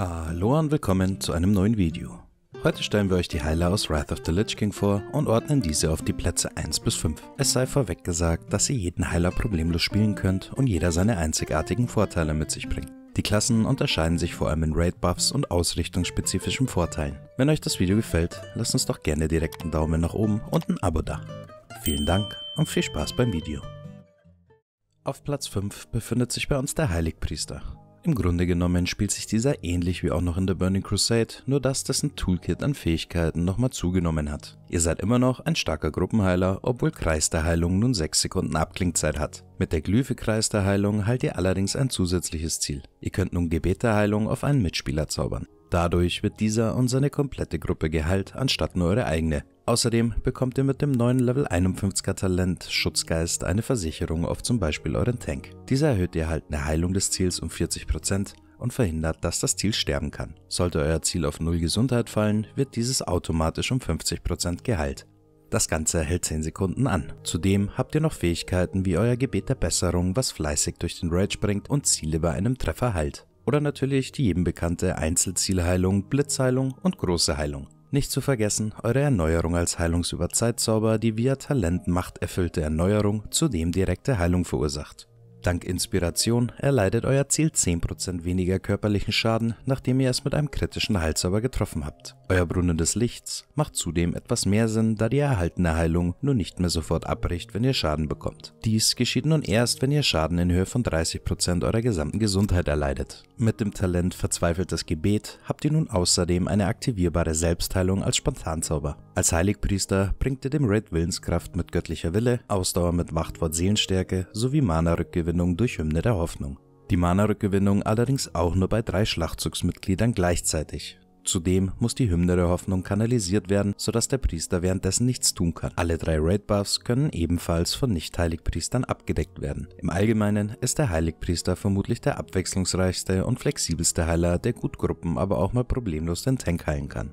Hallo und willkommen zu einem neuen Video. Heute stellen wir euch die Heiler aus Wrath of the Lich King vor und ordnen diese auf die Plätze 1 bis 5. Es sei vorweg gesagt, dass ihr jeden Heiler problemlos spielen könnt und jeder seine einzigartigen Vorteile mit sich bringt. Die Klassen unterscheiden sich vor allem in Raid-Buffs und ausrichtungsspezifischen Vorteilen. Wenn euch das Video gefällt, lasst uns doch gerne direkt einen Daumen nach oben und ein Abo da. Vielen Dank und viel Spaß beim Video. Auf Platz 5 befindet sich bei uns der Heiligpriester. Im Grunde genommen spielt sich dieser ähnlich wie auch noch in The Burning Crusade, nur dass dessen Toolkit an Fähigkeiten nochmal zugenommen hat. Ihr seid immer noch ein starker Gruppenheiler, obwohl Kreis der Heilung nun 6 Sekunden Abklingzeit hat. Mit der Glyphe Kreis der Heilung heilt ihr allerdings ein zusätzliches Ziel. Ihr könnt nun Gebet der Heilung auf einen Mitspieler zaubern. Dadurch wird dieser und seine komplette Gruppe geheilt, anstatt nur eure eigene. Außerdem bekommt ihr mit dem neuen Level 51er Talent Schutzgeist eine Versicherung auf zum Beispiel euren Tank. Dieser erhöht die erhaltene Heilung des Ziels um 40% und verhindert, dass das Ziel sterben kann. Sollte euer Ziel auf 0 Gesundheit fallen, wird dieses automatisch um 50% geheilt. Das Ganze hält 10 Sekunden an. Zudem habt ihr noch Fähigkeiten wie euer Gebet der Besserung, was fleißig durch den Rage bringt und Ziele bei einem Treffer heilt. Oder natürlich die jedem bekannte Einzelzielheilung, Blitzheilung und große Heilung. Nicht zu vergessen, eure Erneuerung als Heilungsüberzeitzauber, die via Talentmacht erfüllte Erneuerung zudem direkte Heilung verursacht. Dank Inspiration erleidet euer Ziel 10% weniger körperlichen Schaden, nachdem ihr es mit einem kritischen Heilzauber getroffen habt. Euer Brunnen des Lichts macht zudem etwas mehr Sinn, da die erhaltene Heilung nun nicht mehr sofort abbricht, wenn ihr Schaden bekommt. Dies geschieht nun erst, wenn ihr Schaden in Höhe von 30% eurer gesamten Gesundheit erleidet. Mit dem Talent Verzweifeltes Gebet habt ihr nun außerdem eine aktivierbare Selbstheilung als Spontanzauber. Als Heiligpriester bringt ihr dem Red Willenskraft mit göttlicher Wille, Ausdauer mit Machtwort Seelenstärke sowie Mana-Rückgewinn Rückgewinnung durch Hymne der Hoffnung. Die Mana-Rückgewinnung allerdings auch nur bei drei Schlachtzugsmitgliedern gleichzeitig. Zudem muss die Hymne der Hoffnung kanalisiert werden, sodass der Priester währenddessen nichts tun kann. Alle drei Raid-Buffs können ebenfalls von Nicht-Heiligpriestern abgedeckt werden. Im Allgemeinen ist der Heiligpriester vermutlich der abwechslungsreichste und flexibelste Heiler, der gut Gruppen aber auch mal problemlos den Tank heilen kann.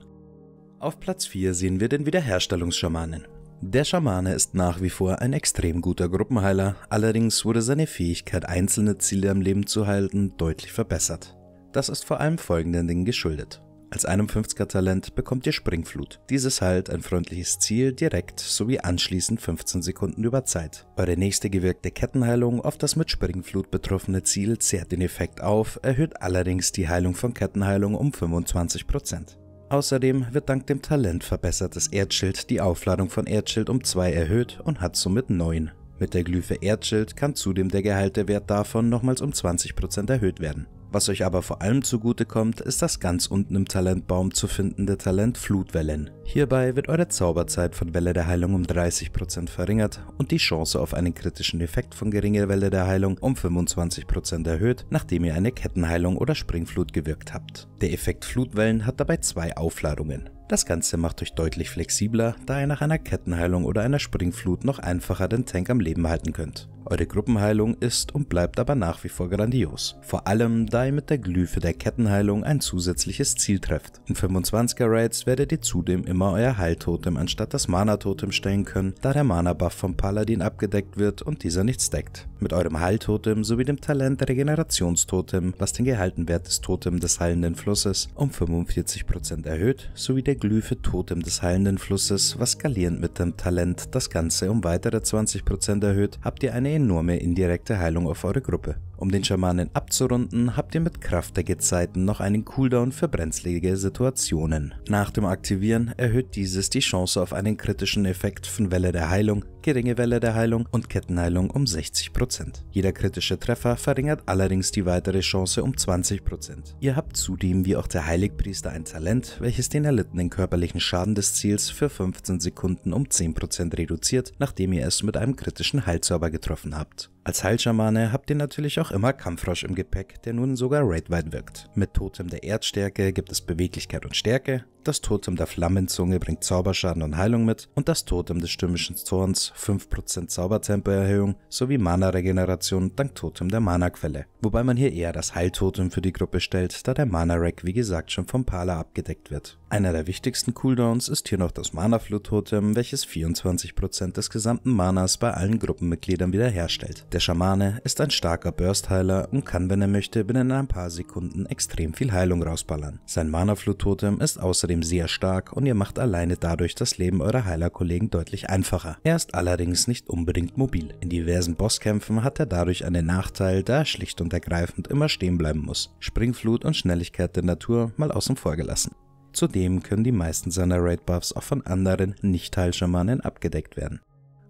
Auf Platz 4 sehen wir den Wiederherstellungsschamanen. Der Schamane ist nach wie vor ein extrem guter Gruppenheiler, allerdings wurde seine Fähigkeit, einzelne Ziele am Leben zu halten, deutlich verbessert. Das ist vor allem folgenden Dingen geschuldet. Als 51er Talent bekommt ihr Springflut. Dieses heilt ein freundliches Ziel direkt sowie anschließend 15 Sekunden über Zeit. Eure nächste gewirkte Kettenheilung auf das mit Springflut betroffene Ziel zehrt den Effekt auf, erhöht allerdings die Heilung von Kettenheilung um 25%. Außerdem wird dank dem Talent verbessertes Erdschild die Aufladung von Erdschild um 2 erhöht und hat somit 9. Mit der Glyphe Erdschild kann zudem der Gehaltewert davon nochmals um 20% erhöht werden. Was euch aber vor allem zugutekommt, ist das ganz unten im Talentbaum zu findende Talent Flutwellen. Hierbei wird eure Zauberzeit von Welle der Heilung um 30% verringert und die Chance auf einen kritischen Effekt von geringer Welle der Heilung um 25% erhöht, nachdem ihr eine Kettenheilung oder Springflut gewirkt habt. Der Effekt Flutwellen hat dabei zwei Aufladungen. Das Ganze macht euch deutlich flexibler, da ihr nach einer Kettenheilung oder einer Springflut noch einfacher den Tank am Leben halten könnt. Eure Gruppenheilung ist und bleibt aber nach wie vor grandios. Vor allem, da ihr mit der Glyphe der Kettenheilung ein zusätzliches Ziel trefft. In 25er Raids werdet ihr zudem immer euer Heiltotem anstatt das Mana-Totem stellen können, da der Mana-Buff vom Paladin abgedeckt wird und dieser nicht stackt. Mit eurem Heiltotem sowie dem Talent Regenerationstotem, was den gehalten Wert des Totem des Heilenden Flusses um 45% erhöht, sowie der Hieroglyphe Totem des heilenden Flusses, was skalierend mit dem Talent das Ganze um weitere 20% erhöht, habt ihr eine enorme indirekte Heilung auf eure Gruppe. Um den Schamanen abzurunden, habt ihr mit Kraft der Gezeiten noch einen Cooldown für brenzlige Situationen. Nach dem Aktivieren erhöht dieses die Chance auf einen kritischen Effekt von Welle der Heilung, geringe Welle der Heilung und Kettenheilung um 60%. Jeder kritische Treffer verringert allerdings die weitere Chance um 20%. Ihr habt zudem wie auch der Heiligpriester ein Talent, welches den erlittenen körperlichen Schaden des Ziels für 15 Sekunden um 10% reduziert, nachdem ihr es mit einem kritischen Heilzauber getroffen habt. Als Heilschamane habt ihr natürlich auch immer Kampfrosch im Gepäck, der nun sogar raidweit wirkt. Mit Totem der Erdstärke gibt es Beweglichkeit und Stärke, das Totem der Flammenzunge bringt Zauberschaden und Heilung mit und das Totem des stürmischen Zorns 5% Zaubertempoerhöhung sowie Mana-Regeneration dank Totem der Mana-Quelle. Wobei man hier eher das Heiltotem für die Gruppe stellt, da der Mana-Rack wie gesagt schon vom Pala abgedeckt wird. Einer der wichtigsten Cooldowns ist hier noch das Mana-Flut-Totem, welches 24% des gesamten Manas bei allen Gruppenmitgliedern wiederherstellt. Der Schamane ist ein starker Burst-Heiler und kann, wenn er möchte, binnen ein paar Sekunden extrem viel Heilung rausballern. Sein Mana-Flut-Totem ist außerdem zudem sehr stark und ihr macht alleine dadurch das Leben eurer Heilerkollegen deutlich einfacher. Er ist allerdings nicht unbedingt mobil. In diversen Bosskämpfen hat er dadurch einen Nachteil, da er schlicht und ergreifend immer stehen bleiben muss. Springflut und Schnelligkeit der Natur mal außen vor gelassen. Zudem können die meisten seiner Raid-Buffs auch von anderen Nicht-Heilschamanen abgedeckt werden.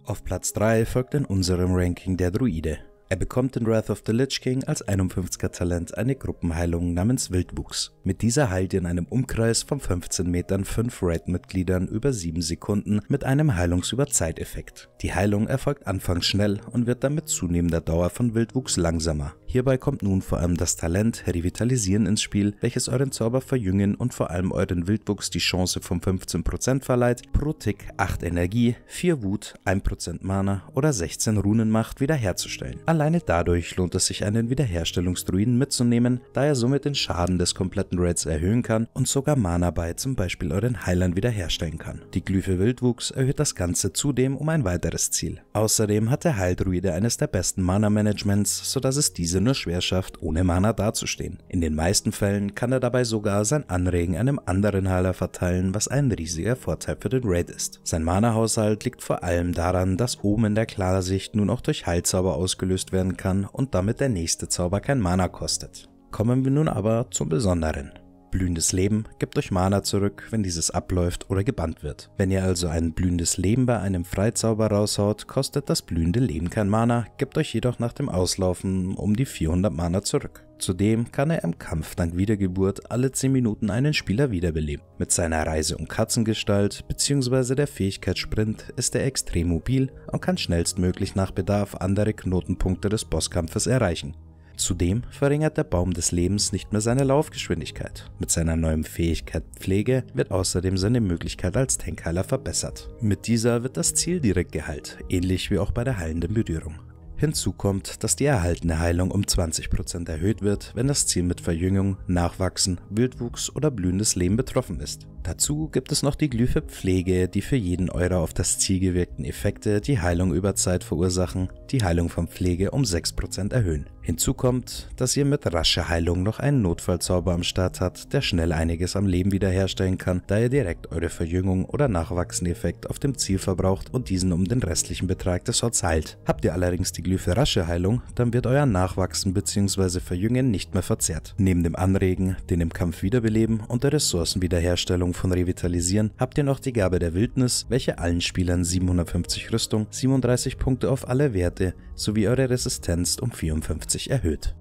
Auf Platz 3 folgt in unserem Ranking der Druide. Er bekommt in Wrath of the Lich King als 51er Talent eine Gruppenheilung namens Wildwuchs. Mit dieser heilt ihr in einem Umkreis von 15 Metern 5 Raid-Mitgliedern über 7 Sekunden mit einem Heilungsüberzeiteffekt. Die Heilung erfolgt anfangs schnell und wird dann mit zunehmender Dauer von Wildwuchs langsamer. Hierbei kommt nun vor allem das Talent Revitalisieren ins Spiel, welches euren Zauber verjüngen und vor allem euren Wildwuchs die Chance von 15% verleiht, pro Tick 8 Energie, 4 Wut, 1% Mana oder 16 Runen macht wiederherzustellen. Alleine dadurch lohnt es sich einen Wiederherstellungsdruiden mitzunehmen, da er somit den Schaden des kompletten Raids erhöhen kann und sogar Mana bei zum Beispiel euren Heilern wiederherstellen kann. Die Glyphe Wildwuchs erhöht das Ganze zudem um ein weiteres Ziel. Außerdem hat der Heildruide eines der besten Mana-Managements, sodass es diese nur schwer schafft, ohne Mana dazustehen. In den meisten Fällen kann er dabei sogar sein Anregen einem anderen Heiler verteilen, was ein riesiger Vorteil für den Raid ist. Sein Mana-Haushalt liegt vor allem daran, dass Omen der Klarsicht nun auch durch Heilzauber ausgelöst werden kann und damit der nächste Zauber kein Mana kostet. Kommen wir nun aber zum Besonderen. Blühendes Leben gibt euch Mana zurück, wenn dieses abläuft oder gebannt wird. Wenn ihr also ein blühendes Leben bei einem Freizauber raushaut, kostet das blühende Leben kein Mana, gebt euch jedoch nach dem Auslaufen um die 400 Mana zurück. Zudem kann er im Kampf dank Wiedergeburt alle 10 Minuten einen Spieler wiederbeleben. Mit seiner Reise- und Katzengestalt bzw. der Fähigkeit Sprint ist er extrem mobil und kann schnellstmöglich nach Bedarf andere Knotenpunkte des Bosskampfes erreichen. Zudem verringert der Baum des Lebens nicht mehr seine Laufgeschwindigkeit. Mit seiner neuen Fähigkeit Pflege wird außerdem seine Möglichkeit als Tankheiler verbessert. Mit dieser wird das Ziel direkt geheilt, ähnlich wie auch bei der heilenden Berührung. Hinzu kommt, dass die erhaltene Heilung um 20% erhöht wird, wenn das Ziel mit Verjüngung, Nachwachsen, Wildwuchs oder blühendes Leben betroffen ist. Dazu gibt es noch die Glyphe Pflege, die für jeden eurer auf das Ziel gewirkten Effekte die Heilung über Zeit verursachen, die Heilung von Pflege um 6% erhöhen. Hinzu kommt, dass ihr mit rascher Heilung noch einen Notfallzauber am Start habt, der schnell einiges am Leben wiederherstellen kann, da ihr direkt eure Verjüngung oder Nachwachseneffekt auf dem Ziel verbraucht und diesen um den restlichen Betrag des Hots heilt. Habt ihr allerdings die Glyphe rasche Heilung, dann wird euer Nachwachsen bzw. Verjüngen nicht mehr verzehrt. Neben dem Anregen, den im Kampf wiederbeleben und der Ressourcenwiederherstellung von Revitalisieren habt ihr noch die Gabe der Wildnis, welche allen Spielern 750 Rüstung, 37 Punkte auf alle Werte sowie eure Resistenz um 54 sich erhöht.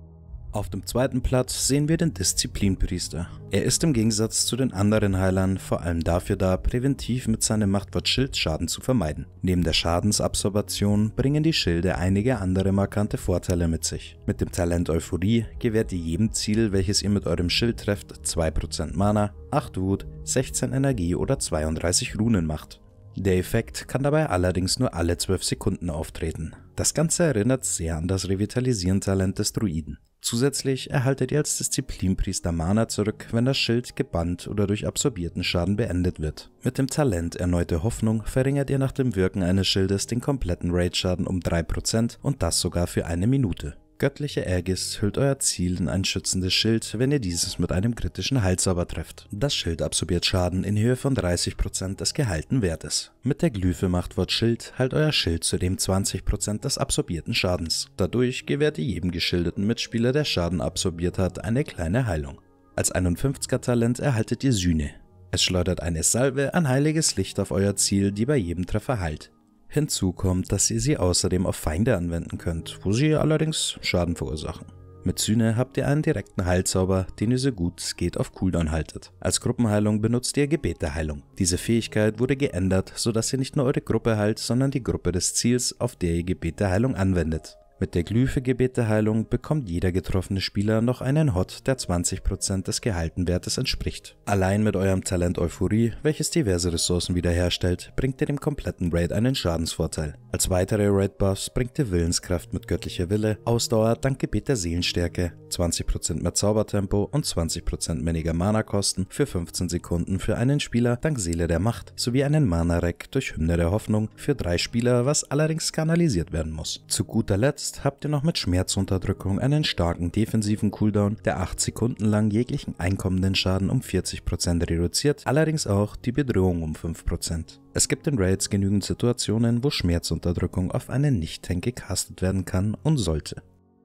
Auf dem zweiten Platz sehen wir den Disziplinpriester. Er ist im Gegensatz zu den anderen Heilern vor allem dafür da, präventiv mit seinem Machtwort Schild Schaden zu vermeiden. Neben der Schadensabsorption bringen die Schilde einige andere markante Vorteile mit sich. Mit dem Talent Euphorie gewährt ihr jedem Ziel, welches ihr mit eurem Schild trefft, 2% Mana, 8 Wut, 16 Energie oder 32 Runen macht. Der Effekt kann dabei allerdings nur alle 12 Sekunden auftreten. Das Ganze erinnert sehr an das Revitalisierentalent des Druiden. Zusätzlich erhaltet ihr als Disziplinpriester Mana zurück, wenn das Schild gebannt oder durch absorbierten Schaden beendet wird. Mit dem Talent Erneute Hoffnung verringert ihr nach dem Wirken eines Schildes den kompletten Raid-Schaden um 3% und das sogar für eine Minute. Göttliche Ägis hüllt euer Ziel in ein schützendes Schild, wenn ihr dieses mit einem kritischen Heilzauber trefft. Das Schild absorbiert Schaden in Höhe von 30% des gehaltenen Wertes. Mit der Glyphemachtwort Schild heilt euer Schild zudem 20% des absorbierten Schadens. Dadurch gewährt ihr jedem geschilderten Mitspieler, der Schaden absorbiert hat, eine kleine Heilung. Als 51er Talent erhaltet ihr Sühne. Es schleudert eine Salve, ein heiliges Licht auf euer Ziel, die bei jedem Treffer heilt. Hinzu kommt, dass ihr sie außerdem auf Feinde anwenden könnt, wo sie allerdings Schaden verursachen. Mit Sühne habt ihr einen direkten Heilzauber, den ihr so gut es geht auf Cooldown haltet. Als Gruppenheilung benutzt ihr Gebeteheilung. Diese Fähigkeit wurde geändert, sodass ihr nicht nur eure Gruppe heilt, sondern die Gruppe des Ziels, auf der ihr Gebeteheilung anwendet. Mit der Glyphe Gebet der Heilung bekommt jeder getroffene Spieler noch einen Hot, der 20% des gehalten Wertes entspricht. Allein mit eurem Talent Euphorie, welches diverse Ressourcen wiederherstellt, bringt ihr dem kompletten Raid einen Schadensvorteil. Als weitere Raid Buffs bringt ihr Willenskraft mit göttlicher Wille, Ausdauer dank Gebet der Seelenstärke, 20% mehr Zaubertempo und 20% weniger Mana-Kosten für 15 Sekunden für einen Spieler dank Seele der Macht sowie einen Mana-Rack durch Hymne der Hoffnung für drei Spieler, was allerdings kanalisiert werden muss. Zu guter Letzt Jetzt habt ihr noch mit Schmerzunterdrückung einen starken defensiven Cooldown, der 8 Sekunden lang jeglichen einkommenden Schaden um 40% reduziert, allerdings auch die Bedrohung um 5%. Es gibt in Raids genügend Situationen, wo Schmerzunterdrückung auf einen Nicht-Tank gecastet werden kann und sollte.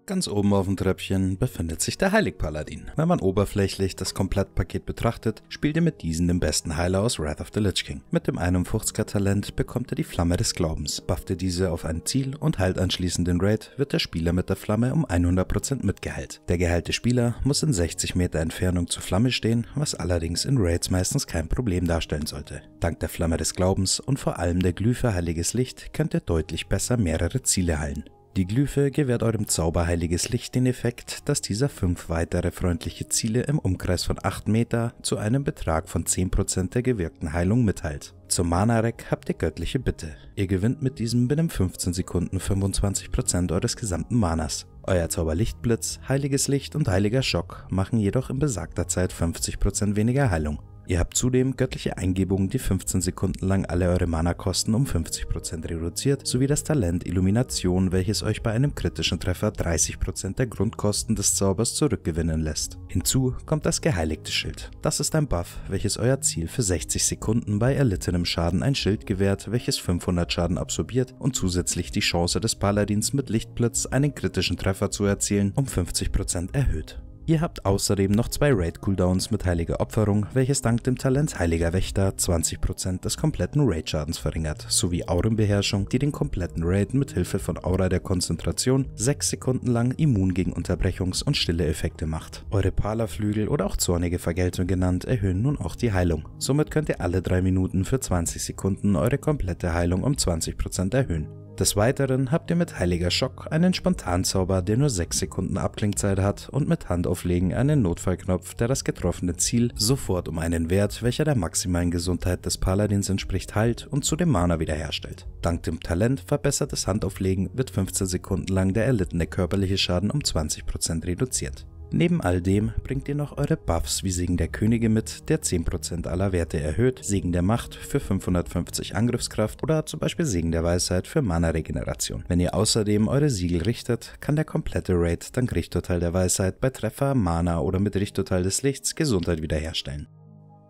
Ganz oben auf dem Treppchen befindet sich der Heiligpaladin. Wenn man oberflächlich das Komplettpaket betrachtet, spielt er mit diesen den besten Heiler aus Wrath of the Lich King. Mit dem 51er Talent bekommt er die Flamme des Glaubens, bufft er diese auf ein Ziel und heilt anschließend den Raid, wird der Spieler mit der Flamme um 100% mitgeheilt. Der geheilte Spieler muss in 60 Meter Entfernung zur Flamme stehen, was allerdings in Raids meistens kein Problem darstellen sollte. Dank der Flamme des Glaubens und vor allem der Glüh für heiliges Licht könnt ihr deutlich besser mehrere Ziele heilen. Die Glyphe gewährt eurem Zauberheiliges Licht den Effekt, dass dieser fünf weitere freundliche Ziele im Umkreis von 8 Meter zu einem Betrag von 10% der gewirkten Heilung mitteilt. Zum Mana-Rack habt ihr göttliche Bitte. Ihr gewinnt mit diesem binnen 15 Sekunden 25% eures gesamten Manas. Euer Zauber Lichtblitz, Heiliges Licht und Heiliger Schock machen jedoch in besagter Zeit 50% weniger Heilung. Ihr habt zudem göttliche Eingebungen, die 15 Sekunden lang alle eure Mana-Kosten um 50% reduziert, sowie das Talent Illumination, welches euch bei einem kritischen Treffer 30% der Grundkosten des Zaubers zurückgewinnen lässt. Hinzu kommt das geheiligte Schild. Das ist ein Buff, welches euer Ziel für 60 Sekunden bei erlittenem Schaden ein Schild gewährt, welches 500 Schaden absorbiert und zusätzlich die Chance des Paladins mit Lichtblitz einen kritischen Treffer zu erzielen um 50% erhöht. Ihr habt außerdem noch zwei Raid-Cooldowns mit Heiliger Opferung, welches dank dem Talent Heiliger Wächter 20% des kompletten Raid-Schadens verringert, sowie Aurenbeherrschung, die den kompletten Raid mit Hilfe von Aura der Konzentration 6 Sekunden lang immun gegen Unterbrechungs- und stille Effekte macht. Eure pala oder auch Zornige Vergeltung genannt erhöhen nun auch die Heilung. Somit könnt ihr alle 3 Minuten für 20 Sekunden eure komplette Heilung um 20% erhöhen. Des Weiteren habt ihr mit Heiliger Schock einen Spontanzauber, der nur 6 Sekunden Abklingzeit hat und mit Handauflegen einen Notfallknopf, der das getroffene Ziel sofort um einen Wert, welcher der maximalen Gesundheit des Paladins entspricht, heilt und zu dem Mana wiederherstellt. Dank dem Talent verbessertes Handauflegen wird 15 Sekunden lang der erlittene körperliche Schaden um 20% reduziert. Neben all dem bringt ihr noch eure Buffs wie Segen der Könige mit, der 10% aller Werte erhöht, Segen der Macht für 550 Angriffskraft oder zum Beispiel Segen der Weisheit für Mana-Regeneration. Wenn ihr außerdem eure Siegel richtet, kann der komplette Raid dank Richterteil der Weisheit bei Treffer, Mana oder mit Richterteil des Lichts Gesundheit wiederherstellen.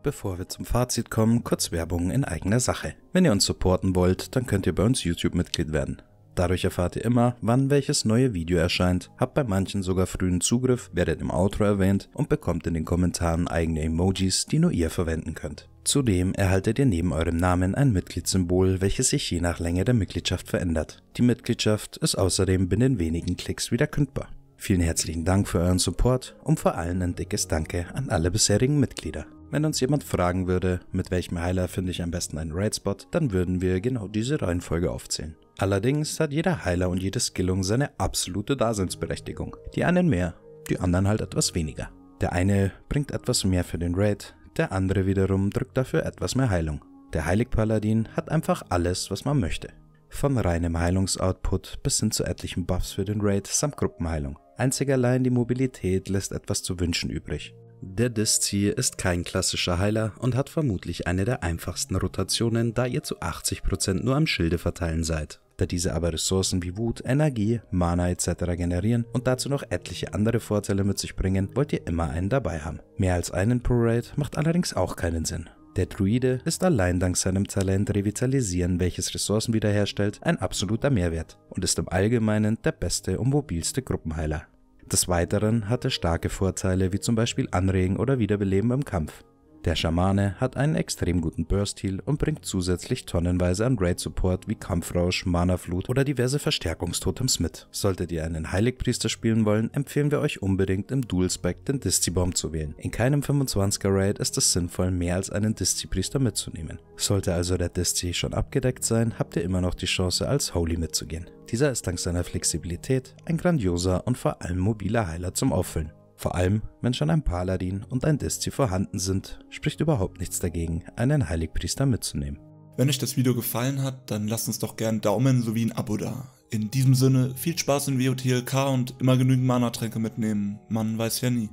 Bevor wir zum Fazit kommen, kurz Werbung in eigener Sache. Wenn ihr uns supporten wollt, dann könnt ihr bei uns YouTube-Mitglied werden. Dadurch erfahrt ihr immer, wann welches neue Video erscheint, habt bei manchen sogar frühen Zugriff, werdet im Outro erwähnt und bekommt in den Kommentaren eigene Emojis, die nur ihr verwenden könnt. Zudem erhaltet ihr neben eurem Namen ein Mitgliedssymbol, welches sich je nach Länge der Mitgliedschaft verändert. Die Mitgliedschaft ist außerdem binnen wenigen Klicks wieder kündbar. Vielen herzlichen Dank für euren Support und vor allem ein dickes Danke an alle bisherigen Mitglieder. Wenn uns jemand fragen würde, mit welchem Heiler finde ich am besten einen Raid-Spot, dann würden wir genau diese Reihenfolge aufzählen. Allerdings hat jeder Heiler und jede Skillung seine absolute Daseinsberechtigung. Die einen mehr, die anderen halt etwas weniger. Der eine bringt etwas mehr für den Raid, der andere wiederum drückt dafür etwas mehr Heilung. Der Heilig-Paladin hat einfach alles, was man möchte. Von reinem Heilungsoutput bis hin zu etlichen Buffs für den Raid samt Gruppenheilung. Einzig allein die Mobilität lässt etwas zu wünschen übrig. Der Diszier ist kein klassischer Heiler und hat vermutlich eine der einfachsten Rotationen, da ihr zu 80% nur am Schilde verteilen seid da diese aber Ressourcen wie Wut, Energie, Mana etc. generieren und dazu noch etliche andere Vorteile mit sich bringen, wollt ihr immer einen dabei haben. Mehr als einen pro Raid macht allerdings auch keinen Sinn. Der Druide ist allein dank seinem Talent Revitalisieren, welches Ressourcen wiederherstellt, ein absoluter Mehrwert und ist im Allgemeinen der beste und mobilste Gruppenheiler. Des Weiteren hat er starke Vorteile wie zum Beispiel Anregen oder Wiederbeleben im Kampf. Der Schamane hat einen extrem guten Burst-Heal und bringt zusätzlich tonnenweise an Raid-Support wie Kampfrausch, Mana-Flut oder diverse Verstärkungstotems mit. Solltet ihr einen Heiligpriester spielen wollen, empfehlen wir euch unbedingt im Dual-Spec den disci bomb zu wählen. In keinem 25er Raid ist es sinnvoll, mehr als einen disci priester mitzunehmen. Sollte also der Disci schon abgedeckt sein, habt ihr immer noch die Chance, als Holy mitzugehen. Dieser ist dank seiner Flexibilität ein grandioser und vor allem mobiler Heiler zum Auffüllen. Vor allem, wenn schon ein Paladin und ein Diszi vorhanden sind, spricht überhaupt nichts dagegen, einen Heiligpriester mitzunehmen. Wenn euch das Video gefallen hat, dann lasst uns doch gern einen Daumen sowie ein Abo da. In diesem Sinne, viel Spaß in WOTLK und immer genügend Mana-Tränke mitnehmen. Man weiß ja nie.